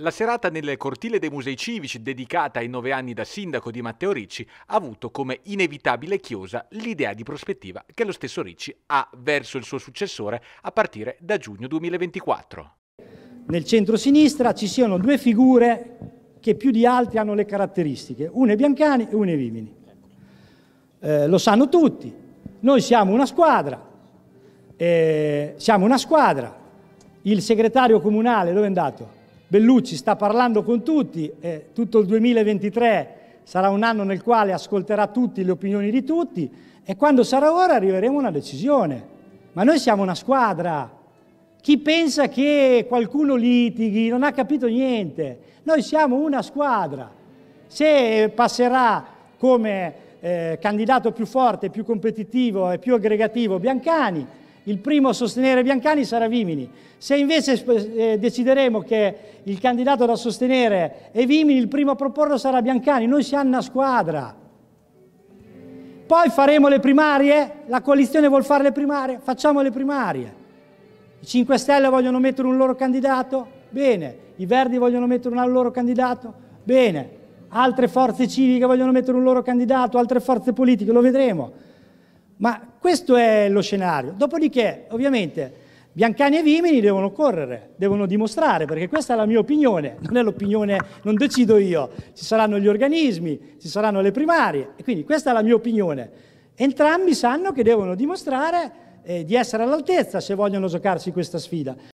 La serata nel cortile dei musei civici dedicata ai nove anni da sindaco di Matteo Ricci ha avuto come inevitabile chiosa l'idea di prospettiva che lo stesso Ricci ha verso il suo successore a partire da giugno 2024. Nel centro-sinistra ci siano due figure che più di altri hanno le caratteristiche, una è Biancani e una è Vimini. Eh, lo sanno tutti, noi siamo una squadra, eh, siamo una squadra, il segretario comunale dove è andato? Bellucci sta parlando con tutti, eh, tutto il 2023 sarà un anno nel quale ascolterà tutti le opinioni di tutti e quando sarà ora arriveremo a una decisione. Ma noi siamo una squadra. Chi pensa che qualcuno litighi non ha capito niente. Noi siamo una squadra. Se passerà come eh, candidato più forte, più competitivo e più aggregativo Biancani, il primo a sostenere Biancani sarà Vimini. Se invece eh, decideremo che il candidato da sostenere è Vimini, il primo a proporlo sarà Biancani. Noi siamo una squadra. Poi faremo le primarie? La coalizione vuole fare le primarie? Facciamo le primarie. I 5 Stelle vogliono mettere un loro candidato? Bene. I Verdi vogliono mettere un loro candidato? Bene. Altre forze civiche vogliono mettere un loro candidato, altre forze politiche, lo vedremo. Ma questo è lo scenario. Dopodiché, ovviamente, Biancani e Vimini devono correre, devono dimostrare, perché questa è la mia opinione, non è l'opinione, non decido io. Ci saranno gli organismi, ci saranno le primarie, e quindi questa è la mia opinione. Entrambi sanno che devono dimostrare eh, di essere all'altezza se vogliono giocarsi questa sfida.